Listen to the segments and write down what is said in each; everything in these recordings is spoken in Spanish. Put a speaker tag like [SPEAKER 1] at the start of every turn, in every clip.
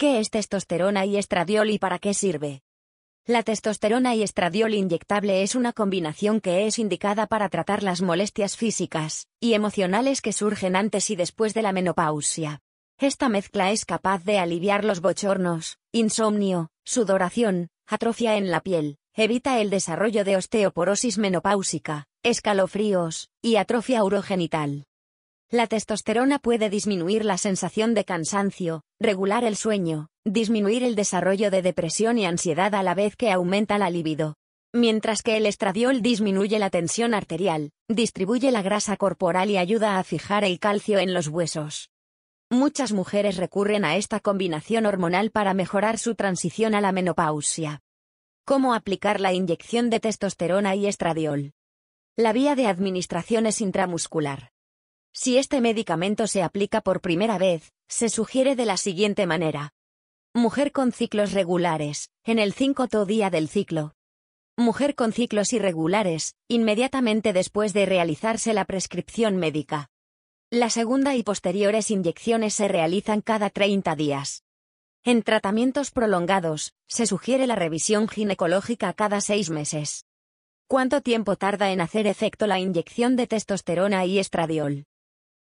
[SPEAKER 1] ¿Qué es testosterona y estradiol y para qué sirve? La testosterona y estradiol inyectable es una combinación que es indicada para tratar las molestias físicas y emocionales que surgen antes y después de la menopausia. Esta mezcla es capaz de aliviar los bochornos, insomnio, sudoración, atrofia en la piel, evita el desarrollo de osteoporosis menopáusica, escalofríos y atrofia urogenital. La testosterona puede disminuir la sensación de cansancio, regular el sueño, disminuir el desarrollo de depresión y ansiedad a la vez que aumenta la libido. Mientras que el estradiol disminuye la tensión arterial, distribuye la grasa corporal y ayuda a fijar el calcio en los huesos. Muchas mujeres recurren a esta combinación hormonal para mejorar su transición a la menopausia. ¿Cómo aplicar la inyección de testosterona y estradiol? La vía de administración es intramuscular. Si este medicamento se aplica por primera vez, se sugiere de la siguiente manera. Mujer con ciclos regulares, en el 5 día del ciclo. Mujer con ciclos irregulares, inmediatamente después de realizarse la prescripción médica. La segunda y posteriores inyecciones se realizan cada 30 días. En tratamientos prolongados, se sugiere la revisión ginecológica cada seis meses. ¿Cuánto tiempo tarda en hacer efecto la inyección de testosterona y estradiol?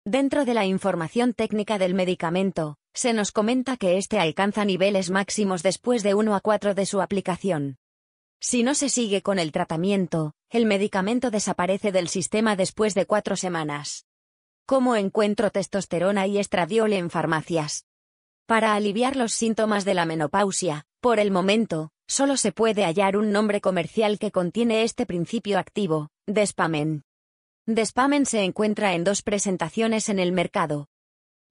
[SPEAKER 1] Dentro de la información técnica del medicamento, se nos comenta que este alcanza niveles máximos después de 1 a 4 de su aplicación. Si no se sigue con el tratamiento, el medicamento desaparece del sistema después de 4 semanas. ¿Cómo encuentro testosterona y estradiol en farmacias? Para aliviar los síntomas de la menopausia, por el momento, solo se puede hallar un nombre comercial que contiene este principio activo, Despamen. Despamen se encuentra en dos presentaciones en el mercado.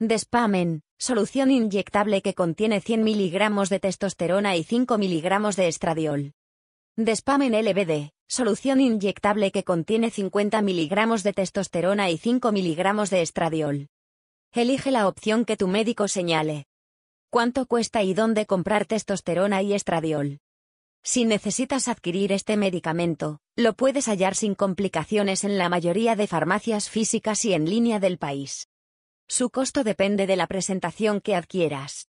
[SPEAKER 1] Despamen, solución inyectable que contiene 100 miligramos de testosterona y 5 miligramos de estradiol. Despamen LBD, solución inyectable que contiene 50 miligramos de testosterona y 5 miligramos de estradiol. Elige la opción que tu médico señale. ¿Cuánto cuesta y dónde comprar testosterona y estradiol? Si necesitas adquirir este medicamento, lo puedes hallar sin complicaciones en la mayoría de farmacias físicas y en línea del país. Su costo depende de la presentación que adquieras.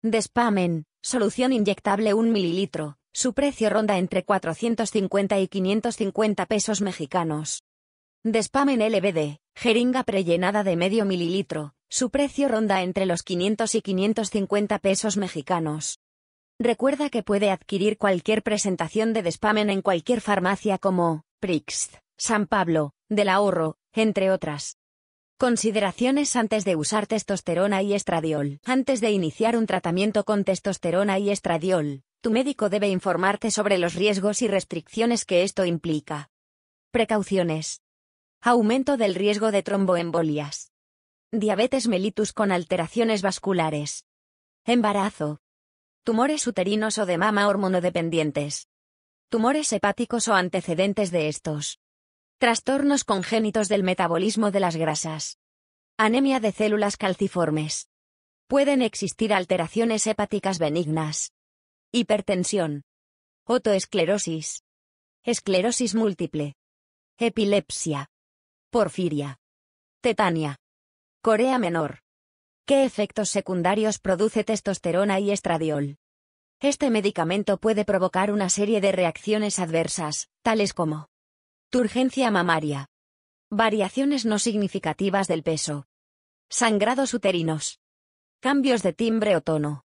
[SPEAKER 1] Despamen, solución inyectable 1 ml, su precio ronda entre 450 y 550 pesos mexicanos. Despamen LBD, jeringa prellenada de medio mililitro, su precio ronda entre los 500 y 550 pesos mexicanos. Recuerda que puede adquirir cualquier presentación de despamen en cualquier farmacia como Prixt, San Pablo, Del Ahorro, entre otras. Consideraciones antes de usar testosterona y estradiol. Antes de iniciar un tratamiento con testosterona y estradiol, tu médico debe informarte sobre los riesgos y restricciones que esto implica. Precauciones. Aumento del riesgo de tromboembolias. Diabetes mellitus con alteraciones vasculares. Embarazo, Tumores uterinos o de mama hormonodependientes. Tumores hepáticos o antecedentes de estos. Trastornos congénitos del metabolismo de las grasas. Anemia de células calciformes. Pueden existir alteraciones hepáticas benignas. Hipertensión. Otoesclerosis. Esclerosis múltiple. Epilepsia. Porfiria. Tetania. Corea Menor. ¿Qué efectos secundarios produce testosterona y estradiol? Este medicamento puede provocar una serie de reacciones adversas, tales como turgencia mamaria, variaciones no significativas del peso, sangrados uterinos, cambios de timbre o tono,